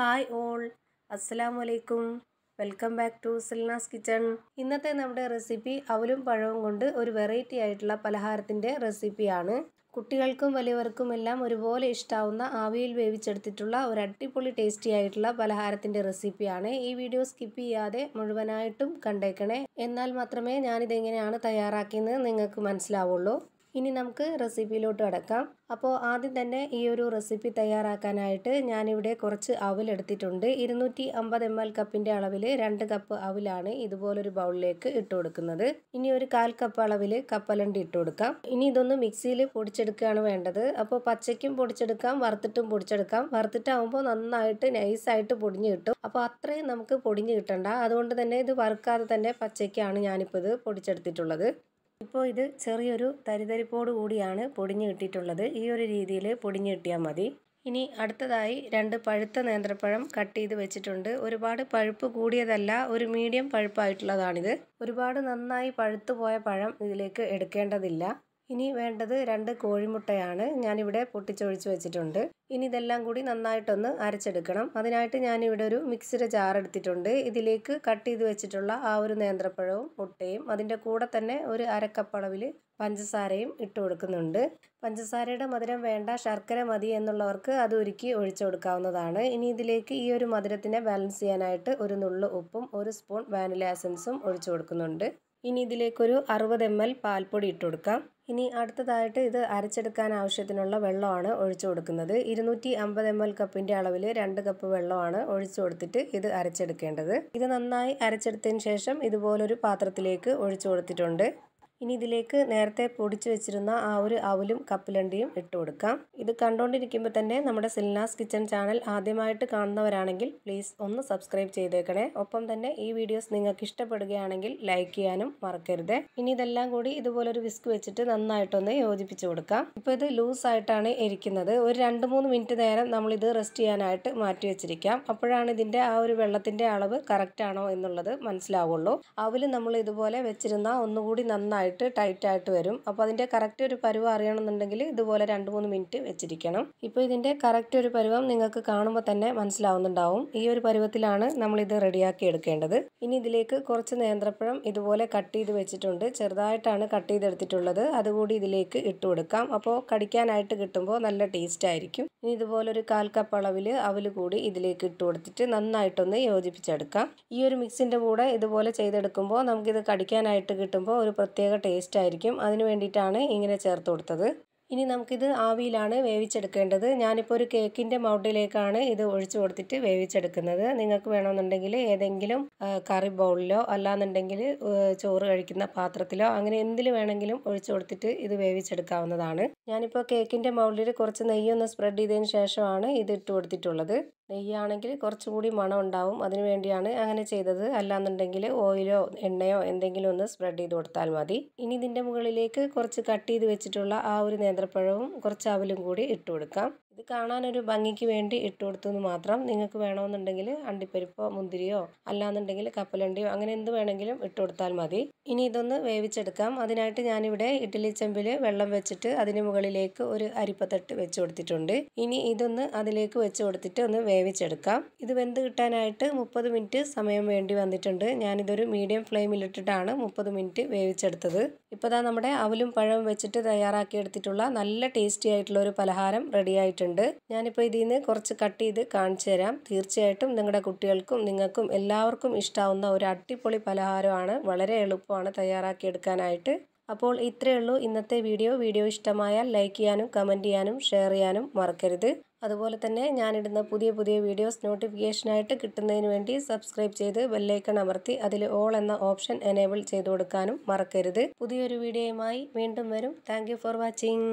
hi all അസ്സലാമു അലൈക്കും welcome back to Silnas kitchen ഇന്നത്തെ നമ്മുടെ റെസിപ്പി അവലും പഴവും കൊണ്ട് ഒരു വെറൈറ്റി ആയിട്ടുള്ള പലഹാരത്തിൻ്റെ റെസിപ്പിയാണ് കുട്ടികൾക്കും വലിയവർക്കും എല്ലാം ഒരുപോലെ ഇഷ്ടാവുന്ന ആവിയിൽ വേവിച്ചെടുത്തിട്ടുള്ള ഒരു അടിപൊളി ടേസ്റ്റി ആയിട്ടുള്ള പലഹാരത്തിൻ്റെ റെസിപ്പിയാണ് ഈ വീഡിയോ സ്കിപ്പ് ചെയ്യാതെ മുഴുവനായിട്ടും കണ്ടേക്കണേ എന്നാൽ മാത്രമേ ഞാനിതെങ്ങനെയാണ് തയ്യാറാക്കിയെന്ന് നിങ്ങൾക്ക് മനസ്സിലാവുള്ളൂ ഇനി നമുക്ക് റെസിപ്പിയിലോട്ട് അടക്കാം അപ്പോൾ ആദ്യം തന്നെ ഈ ഒരു റെസിപ്പി തയ്യാറാക്കാനായിട്ട് ഞാനിവിടെ കുറച്ച് അവലെടുത്തിട്ടുണ്ട് ഇരുന്നൂറ്റി അമ്പത് എം എൽ കപ്പിൻ്റെ അളവിൽ രണ്ട് കപ്പ് അവലാണ് ഇതുപോലൊരു ബൗളിലേക്ക് ഇട്ട് കൊടുക്കുന്നത് ഇനി ഒരു കാൽ കപ്പ് അളവിൽ കപ്പലണ്ടി ഇട്ട് കൊടുക്കാം ഇനി ഇതൊന്ന് മിക്സിയിൽ പൊടിച്ചെടുക്കുകയാണ് വേണ്ടത് അപ്പോൾ പച്ചയ്ക്കും പൊടിച്ചെടുക്കാം വറുത്തിട്ടും പൊടിച്ചെടുക്കാം വറുത്തിട്ടാവുമ്പോൾ നന്നായിട്ട് നൈസായിട്ട് പൊടിഞ്ഞ് കിട്ടും അപ്പോൾ അത്രയും നമുക്ക് പൊടിഞ്ഞ് കിട്ടണ്ട അതുകൊണ്ട് തന്നെ ഇത് വറുക്കാതെ തന്നെ പച്ചയ്ക്കാണ് ഞാനിപ്പോൾ ഇത് പൊടിച്ചെടുത്തിട്ടുള്ളത് ഇപ്പോൾ ഇത് ചെറിയൊരു തരിതരിപ്പോട് കൂടിയാണ് പൊടിഞ്ഞ് കിട്ടിയിട്ടുള്ളത് ഈ ഒരു രീതിയിൽ പൊടിഞ്ഞ് കിട്ടിയാൽ മതി ഇനി അടുത്തതായി രണ്ട് പഴുത്ത നേന്ത്രപ്പഴം കട്ട് ചെയ്ത് വെച്ചിട്ടുണ്ട് ഒരുപാട് പഴുപ്പ് കൂടിയതല്ല ഒരു മീഡിയം പഴുപ്പായിട്ടുള്ളതാണിത് ഒരുപാട് നന്നായി പഴുത്തു പോയ പഴം ഇതിലേക്ക് എടുക്കേണ്ടതില്ല ഇനി വേണ്ടത് രണ്ട് കോഴിമുട്ടയാണ് ഞാനിവിടെ പൊട്ടിച്ചൊഴിച്ച് വെച്ചിട്ടുണ്ട് ഇനി ഇതെല്ലാം കൂടി നന്നായിട്ടൊന്ന് അരച്ചെടുക്കണം അതിനായിട്ട് ഞാനിവിടെ ഒരു മിക്സിയുടെ ജാർ എടുത്തിട്ടുണ്ട് ഇതിലേക്ക് കട്ട് ചെയ്ത് വെച്ചിട്ടുള്ള ആ ഒരു നേന്ത്രപ്പഴവും മുട്ടയും അതിൻ്റെ കൂടെ തന്നെ ഒരു അരക്കപ്പളവിൽ പഞ്ചസാരയും ഇട്ട് കൊടുക്കുന്നുണ്ട് പഞ്ചസാരയുടെ മധുരം വേണ്ട ശർക്കര മതി എന്നുള്ളവർക്ക് അത് ഒരുക്കി ഒഴിച്ചു കൊടുക്കാവുന്നതാണ് ഇനി ഇതിലേക്ക് ഈ ഒരു മധുരത്തിനെ ബാലൻസ് ചെയ്യാനായിട്ട് ഒരു നുള്ളു ഉപ്പും ഒരു സ്പൂൺ വാനില എസൻസും ഒഴിച്ചു കൊടുക്കുന്നുണ്ട് ഇനി ഇതിലേക്കൊരു അറുപത് എം എൽ പാൽപ്പൊടി ഇട്ട് കൊടുക്കാം ഇനി അടുത്തതായിട്ട് ഇത് അരച്ചെടുക്കാൻ ആവശ്യത്തിനുള്ള വെള്ളമാണ് ഒഴിച്ചു കൊടുക്കുന്നത് ഇരുന്നൂറ്റി അമ്പത് എം എൽ കപ്പിൻ്റെ അളവിൽ രണ്ട് കപ്പ് വെള്ളമാണ് ഒഴിച്ചു കൊടുത്തിട്ട് ഇത് അരച്ചെടുക്കേണ്ടത് ഇത് നന്നായി അരച്ചെടുത്തതിന് ശേഷം ഇതുപോലൊരു പാത്രത്തിലേക്ക് ഒഴിച്ചു കൊടുത്തിട്ടുണ്ട് ഇനി ഇതിലേക്ക് നേരത്തെ പൊടിച്ചു വെച്ചിരുന്ന ആ ഒരു അവലും കപ്പലണ്ടിയും ഇട്ട് കൊടുക്കാം ഇത് കണ്ടുകൊണ്ടിരിക്കുമ്പോൾ തന്നെ നമ്മുടെ സിൽനാസ് കിച്ചൺ ചാനൽ ആദ്യമായിട്ട് കാണുന്നവരാണെങ്കിൽ പ്ലീസ് ഒന്ന് സബ്സ്ക്രൈബ് ചെയ്തേക്കണേ ഒപ്പം തന്നെ ഈ വീഡിയോസ് നിങ്ങൾക്ക് ഇഷ്ടപ്പെടുകയാണെങ്കിൽ ലൈക്ക് ചെയ്യാനും മറക്കരുത് ഇനി ഇതെല്ലാം കൂടി ഇതുപോലൊരു വിസ്ക് വെച്ചിട്ട് നന്നായിട്ടൊന്ന് യോജിപ്പിച്ച് കൊടുക്കാം ഇപ്പോൾ ഇത് ലൂസ് ആയിട്ടാണ് ഇരിക്കുന്നത് ഒരു രണ്ട് മൂന്ന് മിനിറ്റ് നേരം നമ്മളിത് റെസ്റ്റ് ചെയ്യാനായിട്ട് മാറ്റി വെച്ചിരിക്കാം അപ്പോഴാണ് ഇതിൻ്റെ ആ ഒരു വെള്ളത്തിൻ്റെ അളവ് കറക്റ്റാണോ എന്നുള്ളത് മനസ്സിലാവുള്ളൂ അവല് നമ്മൾ ഇതുപോലെ വെച്ചിരുന്ന ഒന്നുകൂടി നന്നായി ആയിട്ട് ആയിട്ട് വരും അപ്പോൾ അതിൻ്റെ കറക്റ്റ് ഒരു പരുവം അറിയണമെന്നുണ്ടെങ്കിൽ ഇതുപോലെ രണ്ട് മൂന്ന് മിനിറ്റ് വെച്ചിരിക്കണം ഇപ്പോൾ ഇതിൻ്റെ കറക്റ്റ് ഒരു പരുവം നിങ്ങൾക്ക് കാണുമ്പോൾ തന്നെ മനസ്സിലാവുന്നുണ്ടാവും ഈ ഒരു പരുവത്തിലാണ് നമ്മളിത് റെഡിയാക്കി എടുക്കേണ്ടത് ഇനി ഇതിലേക്ക് കുറച്ച് നേന്ത്രപ്പഴം ഇതുപോലെ കട്ട് ചെയ്ത് വെച്ചിട്ടുണ്ട് ചെറുതായിട്ടാണ് കട്ട് ചെയ്തെടുത്തിട്ടുള്ളത് അതുകൂടി ഇതിലേക്ക് ഇട്ട് കൊടുക്കാം അപ്പോൾ കടിക്കാനായിട്ട് കിട്ടുമ്പോൾ നല്ല ടേസ്റ്റ് ആയിരിക്കും ഇനി ഇതുപോലെ ഒരു കാൽ കപ്പ് അളവിൽ അവൽ കൂടി ഇതിലേക്ക് ഇട്ട് കൊടുത്തിട്ട് നന്നായിട്ടൊന്ന് യോജിപ്പിച്ചെടുക്കാം ഈ ഒരു മിക്സിൻ്റെ കൂടെ ഇതുപോലെ ചെയ്തെടുക്കുമ്പോൾ നമുക്കിത് കടിക്കാനായിട്ട് കിട്ടുമ്പോൾ ഒരു പ്രത്യേക പ്രത്യേക ടേസ്റ്റ് ആയിരിക്കും അതിന് വേണ്ടിയിട്ടാണ് ഇങ്ങനെ ചേർത്ത് കൊടുത്തത് ഇനി നമുക്കിത് ആവിയിലാണ് വേവിച്ചെടുക്കേണ്ടത് ഞാനിപ്പോൾ ഒരു കേക്കിൻ്റെ മൗട്ടിലേക്കാണ് ഇത് ഒഴിച്ചു കൊടുത്തിട്ട് വേവിച്ചെടുക്കുന്നത് നിങ്ങൾക്ക് വേണമെന്നുണ്ടെങ്കിൽ ഏതെങ്കിലും കറി ബൗളിലോ അല്ലാന്നുണ്ടെങ്കിൽ ചോറ് കഴിക്കുന്ന പാത്രത്തിലോ അങ്ങനെ എന്തിൽ വേണമെങ്കിലും ഒഴിച്ചു കൊടുത്തിട്ട് ഇത് വേവിച്ചെടുക്കാവുന്നതാണ് ഞാനിപ്പോൾ കേക്കിൻ്റെ മൗണ്ടിൽ കുറച്ച് നെയ്യൊന്ന് സ്പ്രെഡ് ചെയ്തതിന് ശേഷമാണ് ഇത് ഇട്ട് കൊടുത്തിട്ടുള്ളത് നെയ്യാണെങ്കിൽ കുറച്ചുകൂടി മണം ഉണ്ടാവും അതിനു വേണ്ടിയാണ് അങ്ങനെ ചെയ്തത് അല്ലാന്നുണ്ടെങ്കിൽ ഓയിലോ എണ്ണയോ എന്തെങ്കിലും ഒന്ന് സ്പ്രെഡ് ചെയ്ത് കൊടുത്താൽ മതി ഇനി ഇതിൻ്റെ മുകളിലേക്ക് കുറച്ച് കട്ട് ചെയ്ത് വെച്ചിട്ടുള്ള ആ ഒരു നേന്ത്രപ്പഴവും കുറച്ച് അവലും കൂടി ഇട്ട് കൊടുക്കാം ഇത് കാണാനൊരു ഭംഗിക്ക് വേണ്ടി ഇട്ട് എന്ന് മാത്രം നിങ്ങൾക്ക് വേണമെന്നുണ്ടെങ്കിൽ അണ്ടിപ്പരിപ്പോ മുന്തിരിയോ അല്ലാന്നുണ്ടെങ്കിൽ കപ്പലണ്ടിയോ അങ്ങനെ എന്ത് വേണമെങ്കിലും ഇട്ട് കൊടുത്താൽ മതി ഇനി ഇതൊന്ന് വേവിച്ചെടുക്കാം അതിനായിട്ട് ഞാനിവിടെ ഇഡ്ഡലി ചെമ്പിൽ വെള്ളം വെച്ചിട്ട് അതിന് മുകളിലേക്ക് ഒരു അരിപ്പത്തട്ട് വെച്ച് കൊടുത്തിട്ടുണ്ട് ഇനി ഇതൊന്ന് അതിലേക്ക് വെച്ച് കൊടുത്തിട്ട് ഒന്ന് വേവിച്ചെടുക്കാം ഇത് വെന്ത് കിട്ടാനായിട്ട് മുപ്പത് മിനിറ്റ് സമയം വേണ്ടി വന്നിട്ടുണ്ട് ഞാനിതൊരു മീഡിയം ഫ്ലെയിമിലിട്ടിട്ടാണ് മുപ്പത് മിനിറ്റ് വേവിച്ചെടുത്തത് ഇപ്പോൾ നമ്മുടെ അവലും പഴവും വെച്ചിട്ട് തയ്യാറാക്കിയെടുത്തിട്ടുള്ള നല്ല ടേസ്റ്റി ആയിട്ടുള്ള ഒരു പലഹാരം റെഡി ആയിട്ടുണ്ട് ചെയ്തിട്ടുണ്ട് ഞാനിപ്പോൾ ഇതിൽ നിന്ന് കുറച്ച് കട്ട് ചെയ്ത് കാണിച്ചു തരാം തീർച്ചയായിട്ടും നിങ്ങളുടെ കുട്ടികൾക്കും നിങ്ങൾക്കും എല്ലാവർക്കും ഇഷ്ടാവുന്ന ഒരു അട്ടിപ്പൊളി പലഹാരമാണ് വളരെ എളുപ്പമാണ് തയ്യാറാക്കിയെടുക്കാനായിട്ട് അപ്പോൾ ഇത്രയേ ഉള്ളൂ ഇന്നത്തെ വീഡിയോ വീഡിയോ ഇഷ്ടമായാൽ ലൈക്ക് ചെയ്യാനും കമൻറ്റ് ചെയ്യാനും ഷെയർ ചെയ്യാനും മറക്കരുത് അതുപോലെ തന്നെ ഞാനിടുന്ന പുതിയ പുതിയ വീഡിയോസ് നോട്ടിഫിക്കേഷനായിട്ട് കിട്ടുന്നതിന് വേണ്ടി സബ്സ്ക്രൈബ് ചെയ്ത് ബെല്ലൈക്കൺ അമർത്തി അതിൽ ഓൾ എന്ന ഓപ്ഷൻ എനേബിൾ ചെയ്തു കൊടുക്കാനും മറക്കരുത് പുതിയൊരു വീഡിയോയുമായി വീണ്ടും വരും താങ്ക് ഫോർ വാച്ചിങ്